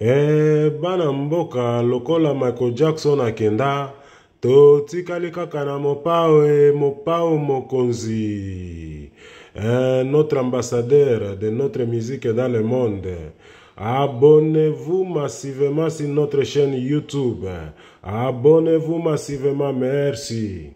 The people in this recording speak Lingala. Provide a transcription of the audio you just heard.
e bana mboka lokola michael jackson akenda totikali kaka na mopawe mopao mokonzi e, notre ambassadeur de notre musique dans le monde Abonnez-vous massivement sur notre chaîne YouTube. Abonnez-vous massivement. Merci.